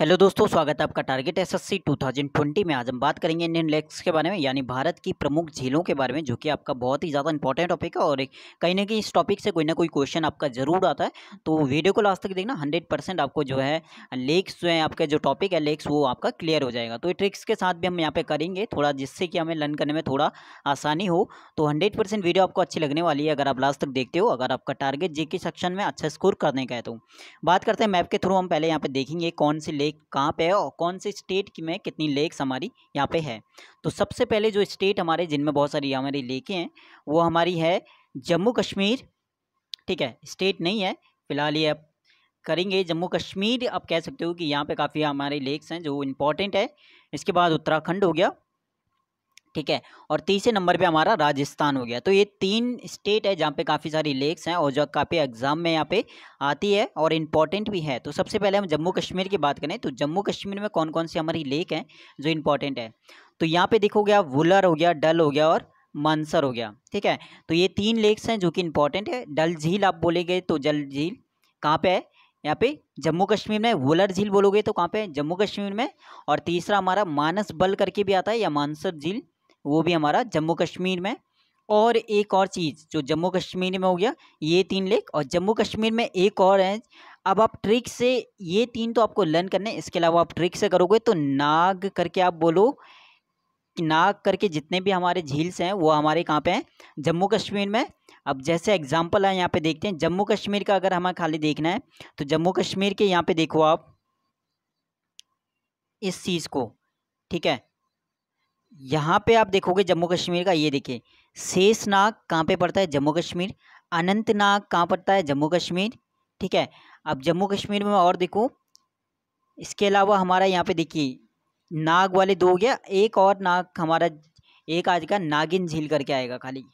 hello दोस्तों स्वागत है आपका टारगेट एसएससी 2020 में आज हम बात करेंगे इंडियन लेक्स के बारे में यानी भारत की प्रमुख झीलों के बारे में जो कि आपका बहुत ही ज़्यादा इंपॉर्टेंट टॉपिक है और कहीं ना कहीं इस टॉपिक से कोई ना कोई क्वेश्चन आपका जरूर आता है तो वीडियो को लास्ट तक देखना हंड्रेड परसेंट आपको जो है लेक्स जो है आपका जो टॉपिक है लेक्स वो आपका क्लियर हो जाएगा तो ट्रिक्स के साथ भी हम यहाँ पर करेंगे थोड़ा जिससे कि हमें लर्न करने में थोड़ा आसानी हो तो हंड्रेड वीडियो आपको अच्छी लगने वाली है अगर आप लास्ट तक देखते हो अगर आपका टारगेट जी सेक्शन में अच्छा स्कोर करने का है तो बात करते हैं मैप के थ्रू हम पहले यहाँ पर देखेंगे कौन सी लेक कहाँ पे है और कौन से स्टेट की में कितनी लेक्स हमारी यहाँ पे है तो सबसे पहले जो स्टेट हमारे जिनमें बहुत सारी हमारी लेकें हैं वो हमारी है जम्मू कश्मीर ठीक है स्टेट नहीं है फिलहाल ये आप करेंगे जम्मू कश्मीर आप कह सकते हो कि यहाँ पे काफ़ी हमारे लेक्स हैं जो इम्पोर्टेंट है इसके बाद उत्तराखंड हो गया ठीक है और तीसरे नंबर पे हमारा राजस्थान हो गया तो ये तीन स्टेट है जहाँ पे काफ़ी सारी लेक्स हैं और जो काफ़ी एग्ज़ाम में यहाँ पे आती है और इम्पॉर्टेंट भी है तो सबसे पहले हम जम्मू कश्मीर की बात करें तो जम्मू कश्मीर में कौन कौन सी हमारी लेक हैं जो इम्पॉर्टेंट है तो यहाँ पे देखोगे आप वुलर हो गया डल हो गया और मानसर हो गया ठीक है तो ये तीन लेक्स हैं जो कि इम्पॉर्टेंट है डल झील आप बोलेंगे तो जल झील कहाँ पर है यहाँ पे जम्मू कश्मीर में वुलर झील बोलोगे तो कहाँ पे जम्मू कश्मीर में और तीसरा हमारा मानस बल करके भी आता है या मानसर झील वो भी हमारा जम्मू कश्मीर में और एक और चीज़ जो जम्मू कश्मीर में हो गया ये तीन लेक और जम्मू कश्मीर में एक और है अब आप ट्रिक से ये तीन तो आपको लर्न करने इसके अलावा आप ट्रिक से करोगे तो नाग करके आप बोलो नाग करके जितने भी हमारे झील्स हैं वो हमारे कहाँ पे हैं जम्मू कश्मीर में अब जैसे एग्जांपल है यहाँ पे देखते हैं जम्मू कश्मीर का अगर हमें खाली देखना है तो जम्मू कश्मीर के यहाँ पे देखो आप इस चीज़ को ठीक है यहाँ पे आप देखोगे जम्मू कश्मीर का ये देखिए शेषनाग कहाँ पे पड़ता है जम्मू कश्मीर अनंतनाग कहाँ पड़ता है जम्मू कश्मीर ठीक है अब जम्मू कश्मीर में और देखो इसके अलावा हमारा यहाँ पे देखिए नाग वाले दो हो गया एक और नाग हमारा एक आज का नागिन झील करके आएगा खाली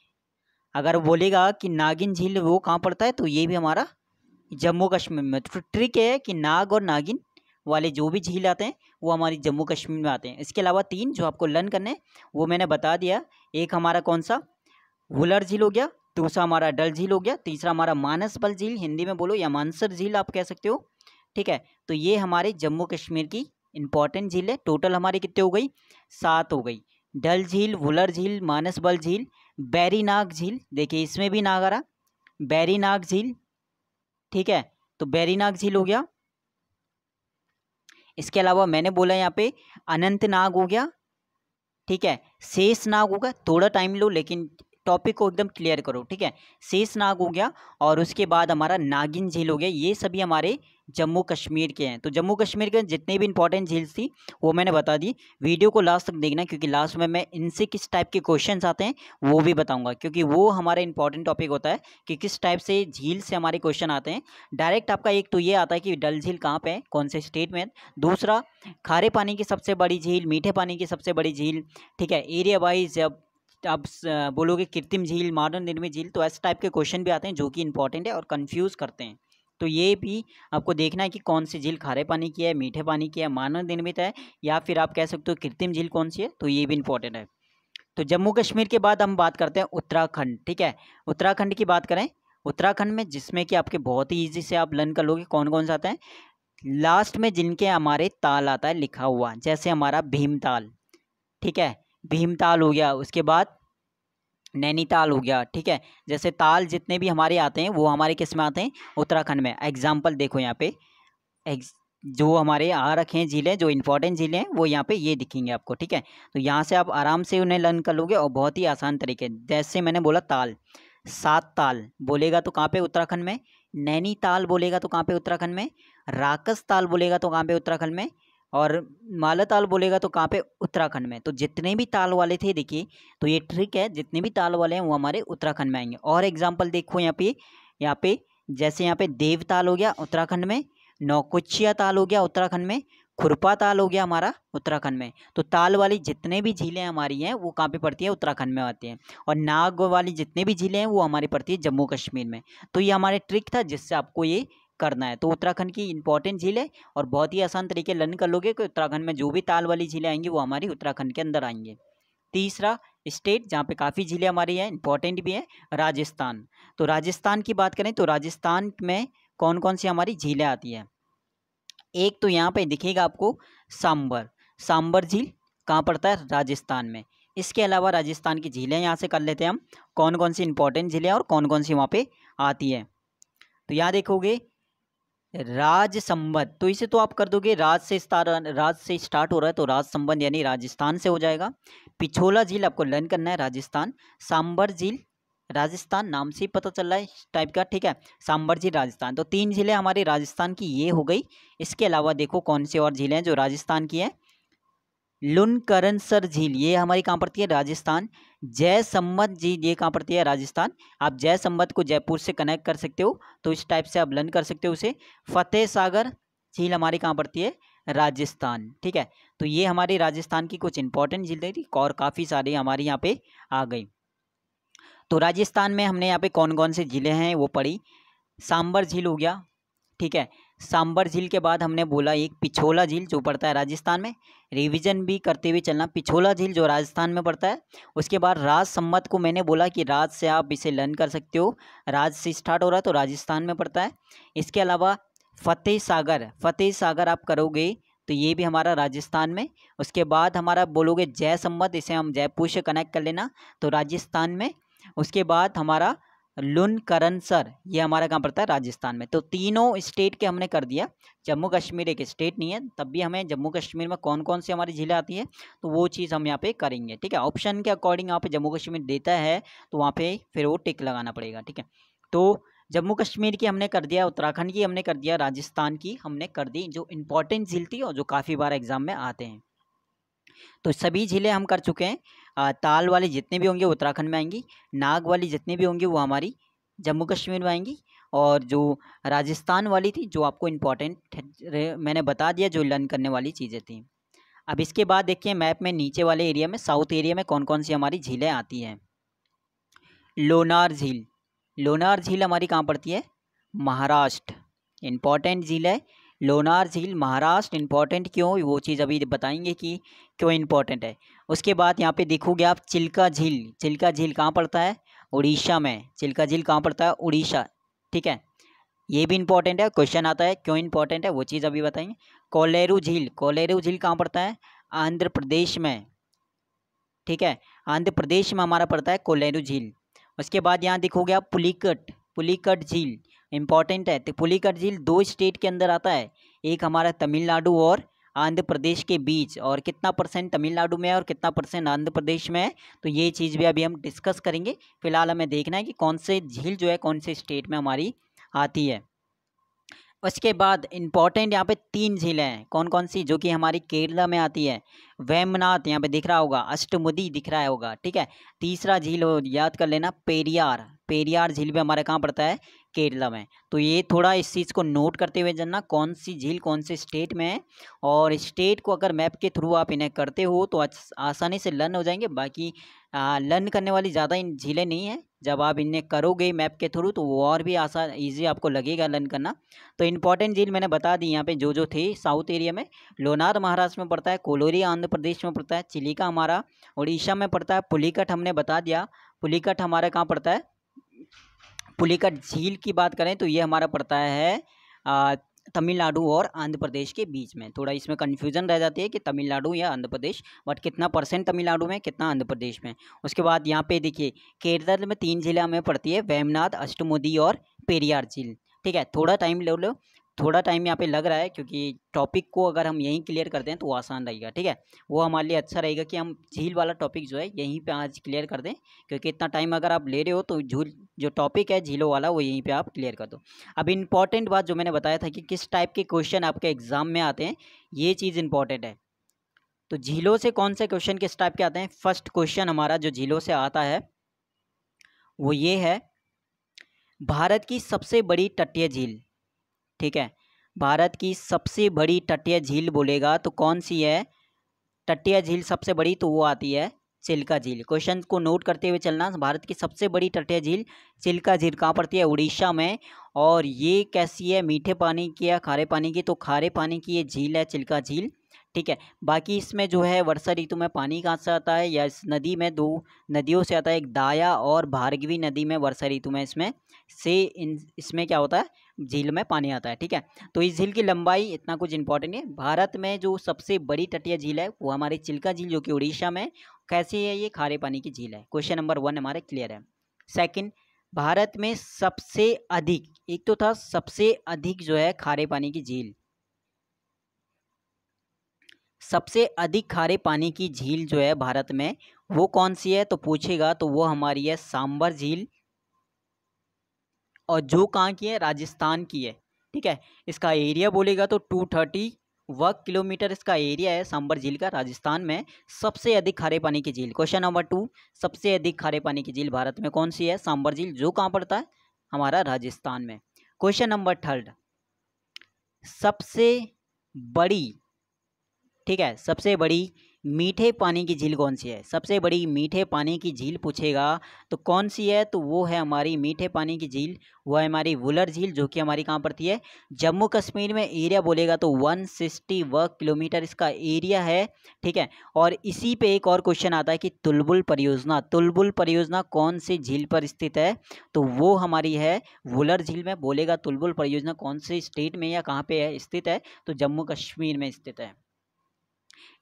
अगर बोलेगा कि नागिन झील वो कहाँ पड़ता है तो ये भी हमारा जम्मू कश्मीर में तो ट्रिक है कि नाग और नागिन वाले जो भी झील आते हैं वो हमारी जम्मू कश्मीर में आते हैं इसके अलावा तीन जो आपको लर्न करने हैं वो मैंने बता दिया एक हमारा कौन सा वुलर झील हो गया दूसरा हमारा डल झील हो गया तीसरा हमारा मानस बल झील हिंदी में बोलो या मानसर झील आप कह सकते हो ठीक है तो ये हमारे जम्मू कश्मीर की इंपॉर्टेंट झील है टोटल हमारी कितने हो गई सात हो गई डल झील वुलर झील मानस बल झील बैरी नाग झील देखिए इसमें भी नाग आ रहा बैरी नाग झील ठीक है तो बैरी नाग झील हो गया इसके अलावा मैंने बोला यहाँ पे अनंतनाग हो गया ठीक है शेष नाग होगा थोड़ा टाइम लो लेकिन टॉपिक को एकदम क्लियर करो ठीक है शेष नाग हो गया और उसके बाद हमारा नागिन झील हो गया ये सभी हमारे जम्मू कश्मीर के हैं तो जम्मू कश्मीर के जितने भी इंपॉर्टेंट झील थी वो मैंने बता दी वीडियो को लास्ट तक देखना क्योंकि लास्ट में मैं इनसे किस टाइप के क्वेश्चन आते हैं वो भी बताऊंगा क्योंकि वो हमारा इंपॉर्टेंट टॉपिक होता है कि किस टाइप से झील से हमारे क्वेश्चन आते हैं डायरेक्ट आपका एक तो ये आता है कि डल झील कहाँ पर है कौन से स्टेट में दूसरा खारे पानी की सबसे बड़ी झील मीठे पानी की सबसे बड़ी झील ठीक है एरिया वाइज जब आप बोलोगे कृत्रिम झील मानव निर्मित झील तो ऐसे टाइप के क्वेश्चन भी आते हैं जो कि इंपॉर्टेंट है और कन्फ्यूज़ करते हैं तो ये भी आपको देखना है कि कौन सी झील खारे पानी की है मीठे पानी की है मानव निर्मित है या फिर आप कह सकते हो कृत्रिम झील कौन सी है तो ये भी इंपॉर्टेंट है तो जम्मू कश्मीर के बाद हम बात करते हैं उत्तराखंड ठीक है उत्तराखंड की बात करें उत्तराखंड में जिसमें कि आपके बहुत ही ईजी से आप लर्न कर लोगे कौन कौन सा आता है लास्ट में जिनके हमारे ताल आता है लिखा हुआ जैसे हमारा भीम ताल ठीक है भीमताल हो गया उसके बाद नैनीताल हो गया ठीक है जैसे ताल जितने भी हमारे आते हैं वो हमारे किस में आते हैं उत्तराखंड में एग्जाम्पल देखो यहाँ पे जो हमारे आ रखे हैं झीलें जो इम्पोर्टेंट झीलें हैं वो यहाँ पे ये दिखेंगे आपको ठीक है तो यहाँ से आप आराम से उन्हें लर्न कर लोगे और बहुत ही आसान तरीके जैसे मैंने बोला ताल सात ताल बोलेगा तो कहाँ पे उत्तराखंड में नैनीताल बोलेगा तो कहाँ पे उत्तराखंड में राकस ताल बोलेगा तो कहाँ पे उत्तराखंड में और माला ताल बोलेगा तो कहाँ पे उत्तराखंड में तो जितने भी ताल वाले थे देखिए तो ये ट्रिक है जितने भी ताल वाले हैं वो हमारे उत्तराखंड में आएंगे और एग्जाम्पल देखो यहाँ पे यहाँ पे जैसे यहाँ पे देव ताल हो गया उत्तराखंड में नौकुचिया ताल हो गया उत्तराखंड में खुरपा ताल हो गया हमारा उत्तराखंड में तो ताल वाली जितने भी झीलें हमारी हैं वो कहाँ पे पड़ती हैं उत्तराखंड में आती हैं और नाग वाली जितने भी झीलें हैं वो हमारी पड़ती है जम्मू कश्मीर में तो ये हमारे ट्रिक था जिससे आपको ये करना है तो उत्तराखंड की इंपॉर्टेंट झील है और बहुत ही आसान तरीके लर्न कर लोगे कि उत्तराखंड में जो भी ताल वाली झीलें आएंगी वो हमारी उत्तराखंड के अंदर आएंगे तीसरा स्टेट जहाँ पे काफ़ी झीलें हमारी हैं इंपॉर्टेंट भी हैं राजस्थान तो राजस्थान की बात करें तो राजस्थान में कौन कौन सी हमारी झीलें आती हैं एक तो यहाँ पर दिखेगा आपको सांबर सांबर झील कहाँ पड़ता है राजस्थान में इसके अलावा राजस्थान की झीलें यहाँ से कर लेते हैं हम कौन कौन सी इंपॉर्टेंट झीलें और कौन कौन सी वहाँ पर आती हैं तो यहाँ देखोगे राज संबंध तो इसे तो आप कर दोगे राज से राज से स्टार्ट हो रहा है तो राज संबंध यानी राजस्थान से हो जाएगा पिछोला झील आपको लर्न करना है राजस्थान सांबर झील राजस्थान नाम से ही पता चल रहा है इस टाइप का ठीक है सांबर झील राजस्थान तो तीन झीलें हमारे राजस्थान की ये हो गई इसके अलावा देखो कौन सी और झीलें हैं जो राजस्थान की हैं सर झील ये हमारी कहाँ पड़ती है राजस्थान जय सम्मत झील ये कहाँ पड़ती है राजस्थान आप जय संबत को जयपुर से कनेक्ट कर सकते हो तो इस टाइप से आप लर्न कर सकते हो उसे फतेह सागर झील हमारी कहाँ पड़ती है राजस्थान ठीक है तो ये हमारे राजस्थान की कुछ इंपॉर्टेंट झीलें थी और काफ़ी सारी हमारे यहाँ पे आ गई तो राजस्थान में हमने यहाँ पे कौन कौन से झीलें हैं वो पढ़ी सांबर झील हो गया ठीक है सांबर झील के बाद हमने बोला एक पिछोला झील जो पड़ता है राजस्थान में रिवीजन भी करते हुए चलना पिछोला झील जो राजस्थान में पड़ता है उसके बाद राज सम्मत को मैंने बोला कि राज से आप इसे लर्न कर सकते हो राज से स्टार्ट हो रहा है तो राजस्थान में पड़ता है इसके अलावा फतेह सागर फतेह सागर आप करोगे तो ये भी हमारा राजस्थान में उसके बाद हमारा बोलोगे जय सम्मत इसे हम जयपुर से कनेक्ट कर लेना तो राजस्थान में उसके बाद हमारा लुनकरण सर ये हमारा कहाँ पड़ता है राजस्थान में तो तीनों स्टेट के हमने कर दिया जम्मू कश्मीर एक स्टेट नहीं है तब भी हमें जम्मू कश्मीर में कौन कौन सी हमारी झीलें आती है तो वो चीज़ हम यहाँ पे करेंगे ठीक है ऑप्शन के अकॉर्डिंग यहाँ पे जम्मू कश्मीर देता है तो वहाँ पे फिर वो टिक लगाना पड़ेगा ठीक है तो जम्मू कश्मीर की हमने कर दिया उत्तराखंड की हमने कर दिया राजस्थान की हमने कर दी जो इम्पोर्टेंट झील थी और जो काफ़ी बार एग्जाम में आते हैं तो सभी झीलें हम कर चुके हैं ताल वाली जितने भी होंगे उत्तराखंड में आएंगी नाग वाली जितनी भी होंगी वो हमारी जम्मू कश्मीर में आएंगी और जो राजस्थान वाली थी जो आपको इम्पोर्टेंट मैंने बता दिया जो लर्न करने वाली चीज़ें थी अब इसके बाद देखिए मैप में नीचे वाले एरिया में साउथ एरिया में कौन कौन सी हमारी झीलें आती हैं लोनार झील लोनार झील हमारी कहाँ पड़ती है महाराष्ट्र इम्पॉर्टेंट झील है लोनार झील महाराष्ट्र इम्पॉर्टेंट क्यों वो चीज़ अभी बताएंगे कि क्यों इम्पॉर्टेंट है उसके बाद यहाँ पे देखोगे आप चिल्का झील चिल्का झील कहाँ पड़ता है उड़ीसा में चिल्का झील कहाँ पड़ता है उड़ीसा ठीक है ये भी इंपॉर्टेंट है क्वेश्चन आता है क्यों इंपॉर्टेंट है वो चीज़ अभी बताएंगे कोलेरू झील कोलेरू झील कहाँ पड़ता है आंध्र प्रदेश में ठीक है आंध्र प्रदेश में हमारा पड़ता है कोलेरू झील उसके बाद यहाँ देखोगे आप पुलिकट पुलिकट झील इंपॉर्टेंट है तो पुलिकट झील दो स्टेट के अंदर आता है एक हमारा तमिलनाडु और आंध्र प्रदेश के बीच और कितना परसेंट तमिलनाडु में है और कितना परसेंट आंध्र प्रदेश में है तो ये चीज़ भी अभी हम डिस्कस करेंगे फिलहाल हमें देखना है कि कौन से झील जो है कौन से स्टेट में हमारी आती है उसके बाद इम्पॉर्टेंट यहाँ पे तीन झीलें हैं कौन कौन सी जो कि हमारी केरला में आती है वैमनाथ यहाँ पे दिख रहा होगा अष्टमुदी दिख रहा होगा ठीक है तीसरा झील हो याद कर लेना पेरियार पेरियार झील भी हमारे कहाँ पड़ता है केरला में तो ये थोड़ा इस चीज़ को नोट करते हुए जानना कौन सी झील कौन से स्टेट में है और स्टेट को अगर मैप के थ्रू आप इन्हें करते हो तो आसानी से लर्न हो जाएंगे बाकी लर्न करने वाली ज़्यादा इन झीलें नहीं हैं जब आप इन्हें करोगे मैप के थ्रू तो वो और भी आसान ईजी आपको लगेगा लर्न करना तो इंपॉर्टेंट झील मैंने बता दी यहाँ पे जो जो थे साउथ एरिया में लोनार महाराष्ट्र में पड़ता है कोलोरी आंध्र प्रदेश में पड़ता है चिलिका हमारा उड़ीसा में पड़ता है पुलिकट हमने बता दिया पुलिकट हमारा कहाँ पड़ता है पुलिकट झील की बात करें तो ये हमारा पड़ता है तमिलनाडु और आंध्र प्रदेश के बीच में थोड़ा इसमें कन्फ्यूजन रह जाती है कि तमिलनाडु या आंध्र प्रदेश बट कितना परसेंट तमिलनाडु में कितना आंध्र प्रदेश में उसके बाद यहाँ पे देखिए केरल में तीन जिले हमें पड़ती है वेमनाथ अष्टमोदी और पेरियार झील ठीक है थोड़ा टाइम ले लो थोड़ा टाइम यहाँ पे लग रहा है क्योंकि टॉपिक को अगर हम यहीं क्लियर करते हैं तो आसान रहेगा ठीक है वो हमारे लिए अच्छा रहेगा कि हम झील वाला टॉपिक जो है यहीं पे आज क्लियर कर दें क्योंकि इतना टाइम अगर आप ले रहे हो तो झूल जो टॉपिक है झीलों वाला वो यहीं पे आप क्लियर कर दो अब इम्पॉर्टेंट बात जो मैंने बताया था कि किस टाइप के क्वेश्चन आपके एग्जाम में आते हैं ये चीज़ इंपॉर्टेंट है तो झीलों से कौन से क्वेश्चन किस टाइप के आते हैं फर्स्ट क्वेश्चन हमारा जो झीलों से आता है वो ये है भारत की सबसे बड़ी तटीय झील ठीक है भारत की सबसे बड़ी तटीय झील बोलेगा तो कौन सी है तटीय झील सबसे बड़ी तो वो आती है चिल्का झील क्वेश्चन को नोट करते हुए चलना भारत की सबसे बड़ी तटीय झील चिल्का झील कहाँ पड़ती है उड़ीसा में और ये कैसी है मीठे पानी की या खारे पानी की तो खारे पानी की ये झील है चिल्का झील ठीक है बाकी इसमें जो है वर्षा ऋतु में पानी कहाँ से आता है या इस नदी में दो नदियों से आता है एक दाया और भार्गवी नदी में वर्षा ऋतु में इसमें से इन इसमें क्या होता है झील में पानी आता है ठीक है तो इस झील की लंबाई इतना कुछ इंपॉर्टेंट है भारत में जो सबसे बड़ी तटीय झील है वो हमारी चिल्का झील जो कि उड़ीसा में कैसी है ये खारे पानी की झील है क्वेश्चन नंबर वन हमारे क्लियर है सेकेंड भारत में सबसे अधिक एक तो था सबसे अधिक जो है खारे पानी की झील सबसे अधिक खारे पानी की झील जो है भारत में वो कौन सी है तो पूछेगा तो वो हमारी है सांबर झील और जो कहाँ की है राजस्थान की है ठीक है इसका एरिया बोलेगा तो टू थर्टी वर्ग किलोमीटर इसका एरिया है सांबर झील का राजस्थान में सबसे अधिक खारे पानी की झील क्वेश्चन नंबर टू सबसे अधिक खारे पानी की झील भारत में कौन सी है सांबर झील जो कहाँ पड़ता है हमारा राजस्थान में क्वेश्चन नंबर थर्ड सबसे बड़ी ठीक है सबसे बड़ी मीठे पानी की झील कौन सी है सबसे बड़ी मीठे पानी की झील पूछेगा तो कौन सी है तो वो है हमारी मीठे पानी की झील वो है हमारी वुलर झील जो कि हमारी कहाँ पड़ती है जम्मू कश्मीर में एरिया बोलेगा तो वन सिक्सटी वर्ग किलोमीटर इसका एरिया है ठीक है और इसी पे एक और क्वेश्चन आता है कि तुलबुल परियोजना तुलबुल परियोजना कौन सी झील पर स्थित है तो वो हमारी है वुलर झील में बोलेगा तुलबुल परियोजना कौन से स्टेट में या कहाँ पर है स्थित है तो जम्मू कश्मीर में स्थित है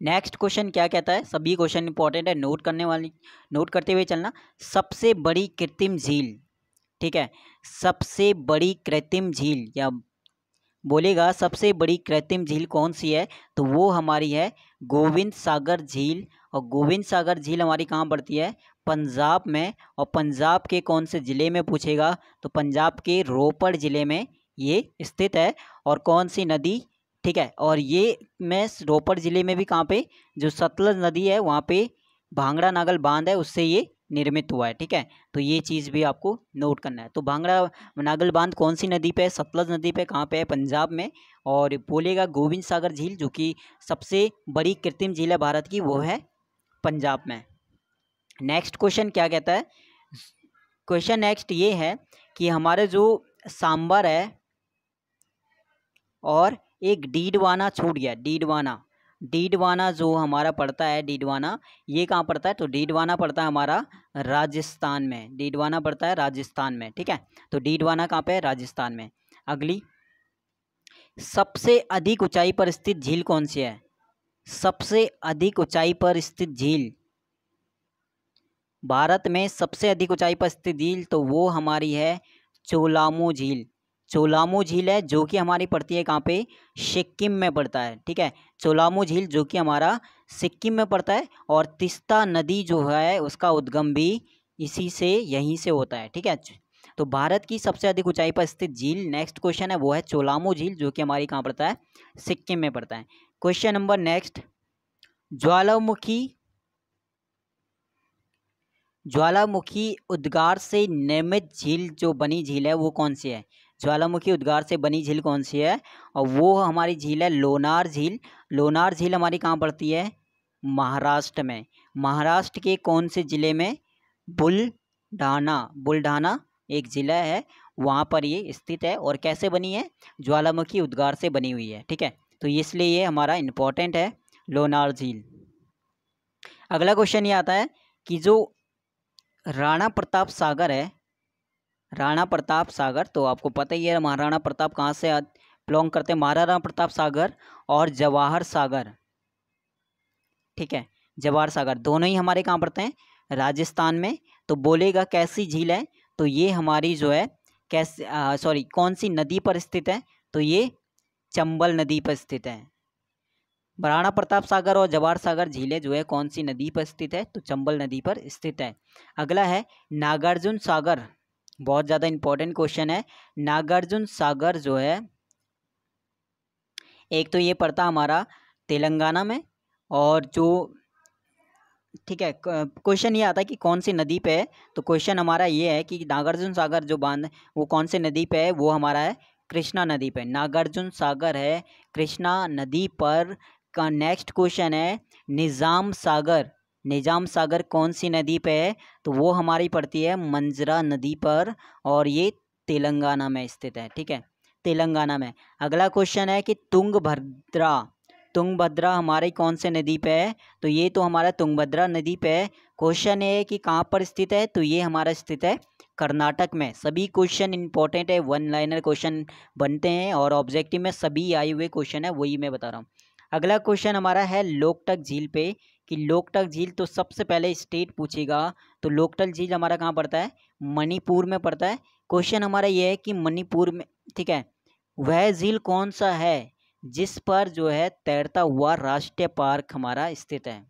नेक्स्ट क्वेश्चन क्या कहता है सभी क्वेश्चन इंपॉर्टेंट है नोट करने वाली नोट करते हुए चलना सबसे बड़ी कृत्रिम झील ठीक है सबसे बड़ी कृत्रिम झील या बोलेगा सबसे बड़ी कृत्रिम झील कौन सी है तो वो हमारी है गोविंद सागर झील और गोविंद सागर झील हमारी कहाँ पड़ती है पंजाब में और पंजाब के कौन से ज़िले में पूछेगा तो पंजाब के रोपड़ ज़िले में ये स्थित है और कौन सी नदी ठीक है और ये मैं रोपड़ ज़िले में भी कहाँ पे जो सतलज नदी है वहाँ पे भांगड़ा नागल बांध है उससे ये निर्मित हुआ है ठीक है तो ये चीज़ भी आपको नोट करना है तो भांगड़ा नागल बांध कौन सी नदी पे है सतलज नदी पे कहाँ पे है पंजाब में और बोलेगा गोविंद सागर झील जो कि सबसे बड़ी कृत्रिम झील है भारत की वो है पंजाब में नेक्स्ट क्वेश्चन क्या कहता है क्वेश्चन नेक्स्ट ये है कि हमारे जो सांबर है और एक डीडवाना छूट गया डीडवाना डीडवाना जो हमारा पड़ता है डीडवाना ये कहाँ पड़ता है तो डीडवाना पड़ता है हमारा राजस्थान में डीडवाना पड़ता है राजस्थान में ठीक है तो डीडवाना कहाँ पे है राजस्थान में अगली सबसे अधिक ऊंचाई पर स्थित झील कौन सी है सबसे अधिक ऊंचाई पर स्थित झील भारत में सबसे अधिक ऊंचाई पर स्थित झील तो वो हमारी है चोलामू झील चोलामो झील है जो कि हमारी पड़ती है कहाँ पे सिक्किम में पड़ता है ठीक है चोलामो झील जो कि हमारा सिक्किम में पड़ता है और तिस्ता नदी जो है उसका उद्गम भी इसी से यहीं से होता है ठीक है तो भारत की सबसे अधिक ऊंचाई पर स्थित झील नेक्स्ट क्वेश्चन है वो है चोलामो झील जो कि हमारी कहाँ पड़ता है सिक्किम में पड़ता है क्वेश्चन नंबर नेक्स्ट ज्वालामुखी ज्वालामुखी उद्गार से निर्मित झील जो बनी झील है वो कौन सी है ज्वालामुखी उद्गार से बनी झील कौन सी है और वो हमारी झील है लोनार झील लोनार झील हमारी कहाँ पड़ती है महाराष्ट्र में महाराष्ट्र के कौन से ज़िले में बुलढाना बुलढाना एक ज़िला है वहाँ पर ये स्थित है और कैसे बनी है ज्वालामुखी उद्गार से बनी हुई है ठीक है तो इसलिए ये हमारा इम्पोर्टेंट है लोनार झील अगला क्वेश्चन ये आता है कि जो राणा प्रताप सागर है राणा प्रताप सागर तो आपको पता ही है महाराणा प्रताप कहाँ से बिलोंग करते हैं महाराणा प्रताप सागर और जवाहर सागर ठीक है जवाहर सागर दोनों ही हमारे कहाँ पड़ते हैं राजस्थान में तो बोलेगा कैसी झील है तो ये हमारी जो है कैसे सॉरी कौन सी नदी पर स्थित है तो ये चंबल नदी पर स्थित है राणा प्रताप सागर और जवाहर सागर झीलें जो है कौन सी नदी पर स्थित है तो चंबल नदी पर स्थित है अगला है नागार्जुन सागर बहुत ज़्यादा इम्पोर्टेंट क्वेश्चन है नागार्जुन सागर जो है एक तो ये पड़ता हमारा तेलंगाना में और जो ठीक है क्वेश्चन ये आता है कि कौन सी नदी पे है तो क्वेश्चन हमारा ये है कि नागार्जुन सागर जो बांध वो कौन सी नदी पे है वो हमारा है कृष्णा नदी पे नागार्जुन सागर है कृष्णा नदी पर का नेक्स्ट क्वेश्चन है निज़ाम सागर निज़ाम सागर कौन सी नदी पे है तो वो हमारी पड़ती है मंजरा नदी पर और ये तेलंगाना में स्थित है ठीक है तेलंगाना में अगला क्वेश्चन है कि तुंगभद्रा तुंगभद्रा हमारे कौन से नदी पे है तो ये तो हमारा तुंगभद्रा नदी पे है क्वेश्चन ये है कि कहाँ पर स्थित है तो ये हमारा स्थित है कर्नाटक में सभी क्वेश्चन इंपॉर्टेंट है वन लाइनर क्वेश्चन बनते हैं और ऑब्जेक्टिव में सभी आए हुए क्वेश्चन है वही मैं बता रहा हूँ अगला क्वेश्चन हमारा है लोकटक झील पे कि लोकटक झील तो सबसे पहले स्टेट पूछेगा तो लोकटक झील हमारा कहाँ पड़ता है मणिपुर में पड़ता है क्वेश्चन हमारा ये है कि मणिपुर में ठीक है वह झील कौन सा है जिस पर जो है तैरता हुआ राष्ट्रीय पार्क हमारा स्थित है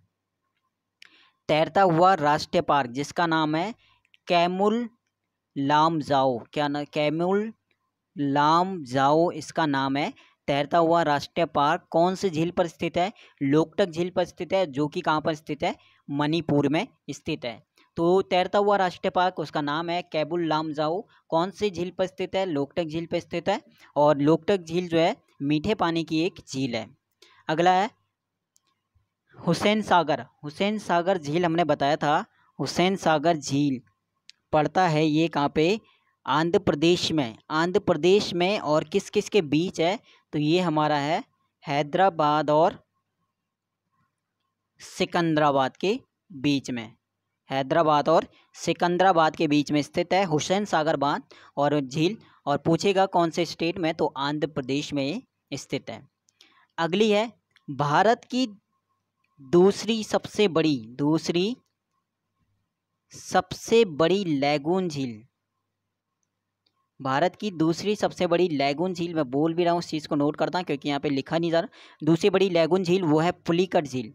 तैरता हुआ राष्ट्रीय पार्क जिसका नाम है कैमुल लाम जाओ क्या ना कैमुल लाम जाओ इसका नाम है तैरता हुआ राष्ट्रीय पार्क कौन से झील पर स्थित है लोकटक झील पर स्थित है जो कि कहाँ पर स्थित है मणिपुर में स्थित है तो तैरता हुआ राष्ट्रीय पार्क उसका नाम है कैबुल जाऊ कौन सी झील पर स्थित है लोकटक झील पर स्थित है और लोकटक झील जो है मीठे पानी की एक झील है अगला है हुसैन सागर हुसैन सागर झील हमने बताया था हुसैन सागर झील पड़ता है ये कहाँ पे आंध्र प्रदेश में आंध्र प्रदेश में और किस किस के बीच है तो ये हमारा है हैदराबाद और सिकंदराबाद के बीच में हैदराबाद और सिकंदराबाद के बीच में स्थित है हुसैन सागर बांध और झील और पूछेगा कौन से स्टेट में तो आंध्र प्रदेश में स्थित है अगली है भारत की दूसरी सबसे बड़ी दूसरी सबसे बड़ी लैगून झील भारत की दूसरी सबसे बड़ी लैगून झील मैं बोल भी रहा हूँ उस चीज़ को नोट करता हूँ क्योंकि यहाँ पे लिखा नहीं जा रहा दूसरी बड़ी लैगून झील वो है पुलिकट झील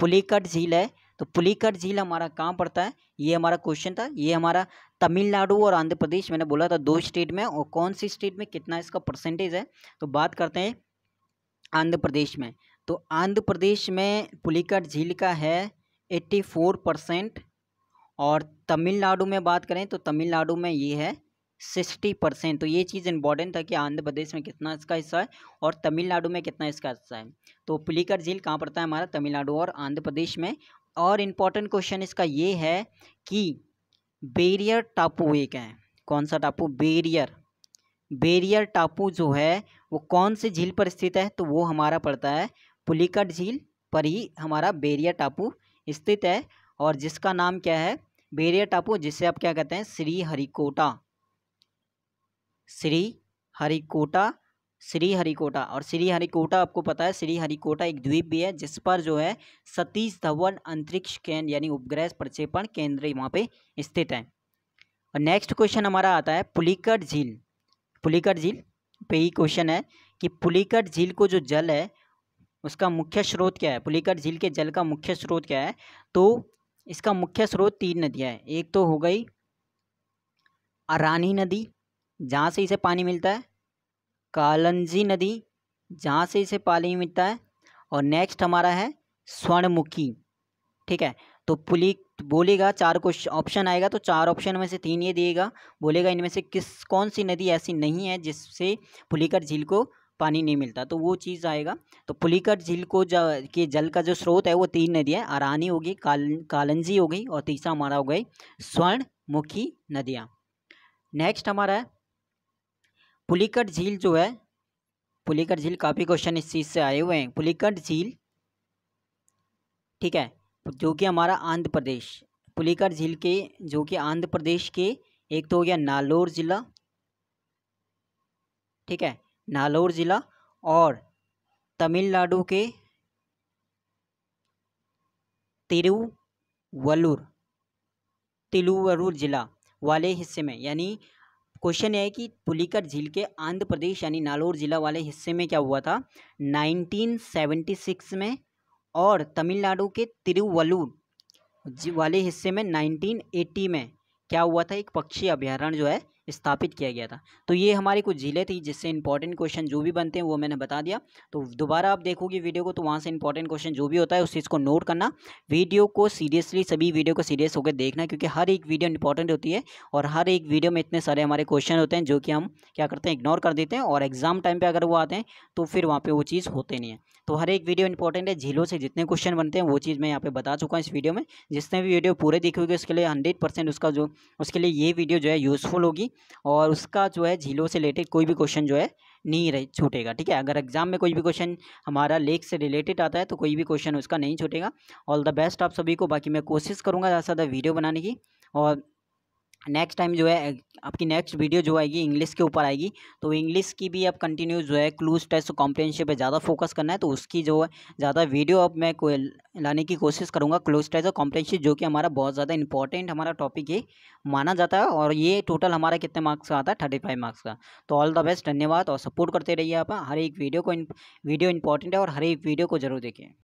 पुलिकट झील है तो पुलिकट झील हमारा कहाँ पड़ता है ये हमारा क्वेश्चन था ये हमारा तमिलनाडु और आंध्र प्रदेश मैंने बोला था दो स्टेट में और कौन सी स्टेट में कितना इसका परसेंटेज है तो बात करते हैं आंध्र प्रदेश में तो आंध्र प्रदेश में पुलिकट झील का है एट्टी फोर परसेंट और तमिलनाडु में बात करें तो तमिलनाडु में ये है सिक्सटी परसेंट तो ये चीज़ इंपॉर्टेंट था कि आंध्र प्रदेश में कितना इसका हिस्सा है और तमिलनाडु में कितना इसका हिस्सा है तो पुलिकर झील कहाँ पड़ता है हमारा तमिलनाडु और आंध्र प्रदेश में और इम्पॉर्टेंट क्वेश्चन इसका ये है कि बेरियर टापू एक है कौन सा टापू बेरियर बेरियर टापू जो है वो कौन से झील पर स्थित है तो वो हमारा पड़ता है पुलिकट झील पर ही हमारा बेरियर टापू स्थित है और जिसका नाम क्या है बेरियर टापू जिसे आप क्या कहते हैं श्री हरिकोटा श्री हरिकोटा श्री हरिकोटा और श्री हरिकोटा आपको पता है श्री हरिकोटा एक द्वीप भी है जिस पर जो है सतीश धवन अंतरिक्ष केंद्र यानी उपग्रह प्रक्षेपण केंद्र वहाँ पे स्थित है और नेक्स्ट क्वेश्चन हमारा आता है पुलिकट झील पुलिकट झील पे ही क्वेश्चन है कि पुलिकट झील को जो जल है उसका मुख्य स्रोत क्या है पुलिकट झील के जल का मुख्य स्रोत क्या है तो इसका मुख्य स्रोत तीन नदियाँ हैं एक तो हो गई अरानी नदी जहाँ से इसे पानी मिलता है कालंजी नदी जहाँ से इसे पानी मिलता है और नेक्स्ट हमारा है स्वर्णमुखी ठीक है तो पुली बोलेगा चार क्वेश्चन ऑप्शन आएगा तो चार ऑप्शन में से तीन ये दिएगा बोलेगा इनमें से किस कौन सी नदी ऐसी नहीं है जिससे पुलीकर झील को पानी नहीं मिलता तो वो चीज़ आएगा तो पुलीकर झील को ज, के जल का जो स्रोत है वो तीन नदियाँ आरानी होगी काल कालंजी हो गई और तीसरा हमारा हो गई स्वर्णमुखी नदियाँ नेक्स्ट हमारा है पुलिकट झील जो है पुलिकट झील काफ़ी क्वेश्चन इस चीज़ से आए हुए हैं पुलिकट झील ठीक है जो कि हमारा आंध्र प्रदेश पुलिकट झील के जो कि आंध्र प्रदेश के एक तो हो गया नालोर ज़िला ठीक है नालोर ज़िला और तमिलनाडु के तिरुवल्लूर तिरुवरूर ज़िला वाले हिस्से में यानी क्वेश्चन है कि पुलिकर झील के आंध्र प्रदेश यानी नालोर ज़िला वाले हिस्से में क्या हुआ था 1976 में और तमिलनाडु के तिरुवल्लूर वाले हिस्से में 1980 में क्या हुआ था एक पक्षी अभ्यारण्य जो है स्थापित किया गया था तो ये हमारी कुछ झीलें थी जिससे इंपॉर्टेंट क्वेश्चन जो भी बनते हैं वो मैंने बता दिया तो दोबारा आप देखोगे वीडियो को तो वहाँ से इंपॉर्टेंट क्वेश्चन जो भी होता है उस चीज़ को नोट करना वीडियो को सीरियसली सभी वीडियो को सीरियस होकर देखना क्योंकि हर एक वीडियो इंपॉर्टेंट होती है और हर एक वीडियो में इतने सारे हमारे क्वेश्चन होते हैं जो कि हम क्या करते हैं इग्नोर कर देते हैं और एग्जाम टाइम पर अगर वो आते हैं तो फिर वहाँ पर वो चीज़ होते नहीं है तो हर एक वीडियो इंपॉर्टेंट है झीलों से जितने क्वेश्चन बनते हैं वो चीज़ मैं यहाँ पे बता चुका हूँ इस वीडियो में जिसने भी वीडियो पूरे देखोगे उसके लिए हंड्रेड परसेंट उसका जो उसके लिए ये वीडियो जो है यूज़फुल होगी और उसका जो है झीलों से रिलेटेड कोई भी क्वेश्चन जो है नहीं रह छूटेगा ठीक है अगर एग्जाम में कोई भी क्वेश्चन हमारा लेक से रिलेटेड आता है तो कोई भी क्वेश्चन उसका नहीं छूटेगा ऑल द बेस्ट आप सभी को बाकी मैं कोशिश करूँगा ज़्यादा से ज़्यादा वीडियो बनाने की और नेक्स्ट टाइम जो है आपकी नेक्स्ट वीडियो जो आएगी इंग्लिश के ऊपर आएगी तो इंग्लिश की भी आप कंटिन्यू जो है क्लूज टेस्ट कॉम्प्रेंशन पे ज़्यादा फोकस करना है तो उसकी जो है ज़्यादा वीडियो अब मैं लाने की कोशिश करूँगा क्लूज टेस्ट और कॉम्प्रेंशन जो कि हमारा बहुत ज़्यादा इंपॉर्टेंट हमारा टॉपिक है माना जाता है और ये टोटल हमारा कितने मार्क्स का आता है थर्टी फाइव मार्क्स का तो ऑल द बेस्ट धन्यवाद और सपोर्ट करते रहिए आप हर एक वीडियो को वीडियो इंपॉर्टेंट है और हर एक वीडियो को जरूर देखें